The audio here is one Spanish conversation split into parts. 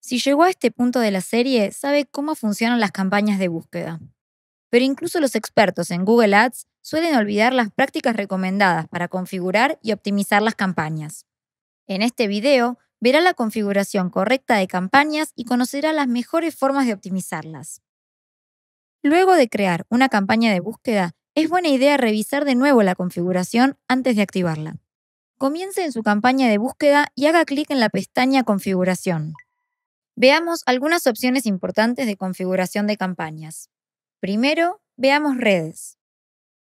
Si llegó a este punto de la serie, sabe cómo funcionan las campañas de búsqueda. Pero incluso los expertos en Google Ads suelen olvidar las prácticas recomendadas para configurar y optimizar las campañas. En este video, verá la configuración correcta de campañas y conocerá las mejores formas de optimizarlas. Luego de crear una campaña de búsqueda, es buena idea revisar de nuevo la configuración antes de activarla. Comience en su campaña de búsqueda y haga clic en la pestaña Configuración. Veamos algunas opciones importantes de configuración de campañas. Primero, veamos redes.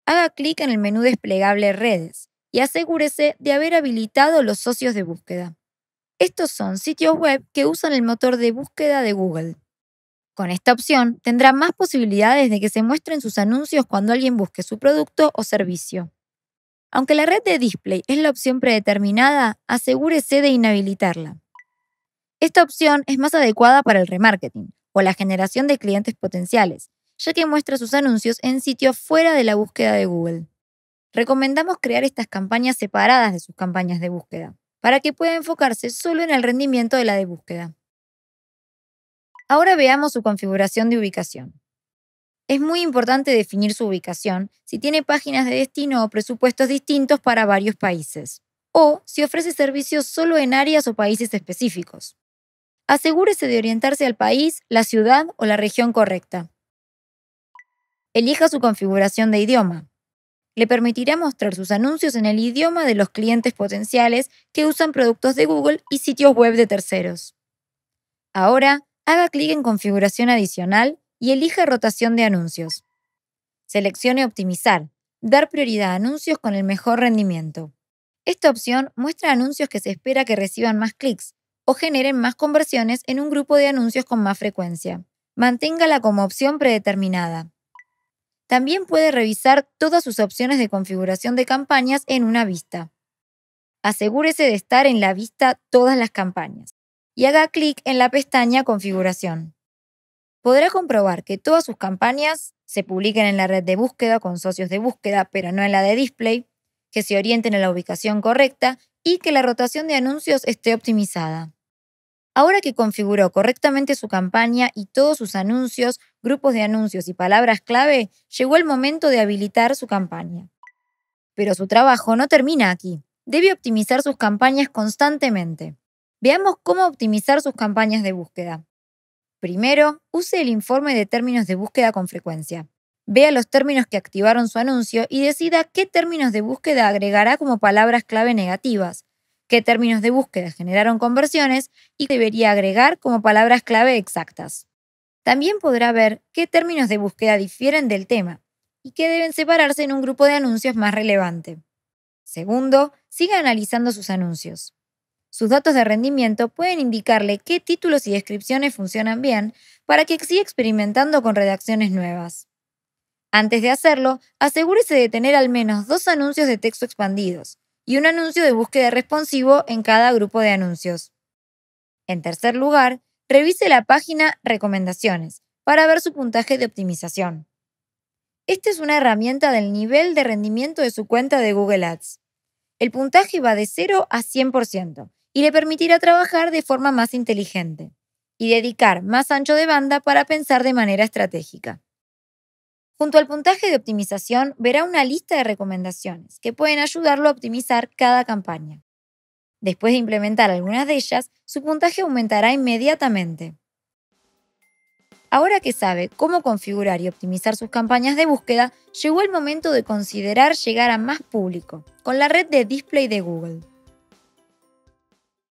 Haga clic en el menú desplegable Redes y asegúrese de haber habilitado los socios de búsqueda. Estos son sitios web que usan el motor de búsqueda de Google. Con esta opción tendrá más posibilidades de que se muestren sus anuncios cuando alguien busque su producto o servicio. Aunque la red de display es la opción predeterminada, asegúrese de inhabilitarla. Esta opción es más adecuada para el remarketing o la generación de clientes potenciales, ya que muestra sus anuncios en sitios fuera de la búsqueda de Google. Recomendamos crear estas campañas separadas de sus campañas de búsqueda, para que pueda enfocarse solo en el rendimiento de la de búsqueda. Ahora veamos su configuración de ubicación. Es muy importante definir su ubicación si tiene páginas de destino o presupuestos distintos para varios países, o si ofrece servicios solo en áreas o países específicos asegúrese de orientarse al país, la ciudad o la región correcta. Elija su configuración de idioma. Le permitirá mostrar sus anuncios en el idioma de los clientes potenciales que usan productos de Google y sitios web de terceros. Ahora, haga clic en Configuración adicional y elija Rotación de anuncios. Seleccione Optimizar, dar prioridad a anuncios con el mejor rendimiento. Esta opción muestra anuncios que se espera que reciban más clics, o generen más conversiones en un grupo de anuncios con más frecuencia. Manténgala como opción predeterminada. También puede revisar todas sus opciones de configuración de campañas en una vista. Asegúrese de estar en la vista todas las campañas y haga clic en la pestaña Configuración. Podrá comprobar que todas sus campañas se publiquen en la red de búsqueda con socios de búsqueda, pero no en la de display, que se orienten a la ubicación correcta y que la rotación de anuncios esté optimizada. Ahora que configuró correctamente su campaña y todos sus anuncios, grupos de anuncios y palabras clave, llegó el momento de habilitar su campaña. Pero su trabajo no termina aquí. Debe optimizar sus campañas constantemente. Veamos cómo optimizar sus campañas de búsqueda. Primero, use el informe de términos de búsqueda con frecuencia. Vea los términos que activaron su anuncio y decida qué términos de búsqueda agregará como palabras clave negativas qué términos de búsqueda generaron conversiones y debería agregar como palabras clave exactas. También podrá ver qué términos de búsqueda difieren del tema y qué deben separarse en un grupo de anuncios más relevante. Segundo, siga analizando sus anuncios. Sus datos de rendimiento pueden indicarle qué títulos y descripciones funcionan bien para que siga experimentando con redacciones nuevas. Antes de hacerlo, asegúrese de tener al menos dos anuncios de texto expandidos, y un anuncio de búsqueda responsivo en cada grupo de anuncios. En tercer lugar, revise la página Recomendaciones para ver su puntaje de optimización. Esta es una herramienta del nivel de rendimiento de su cuenta de Google Ads. El puntaje va de 0 a 100% y le permitirá trabajar de forma más inteligente y dedicar más ancho de banda para pensar de manera estratégica. Junto al puntaje de optimización verá una lista de recomendaciones que pueden ayudarlo a optimizar cada campaña. Después de implementar algunas de ellas, su puntaje aumentará inmediatamente. Ahora que sabe cómo configurar y optimizar sus campañas de búsqueda, llegó el momento de considerar llegar a más público con la red de display de Google.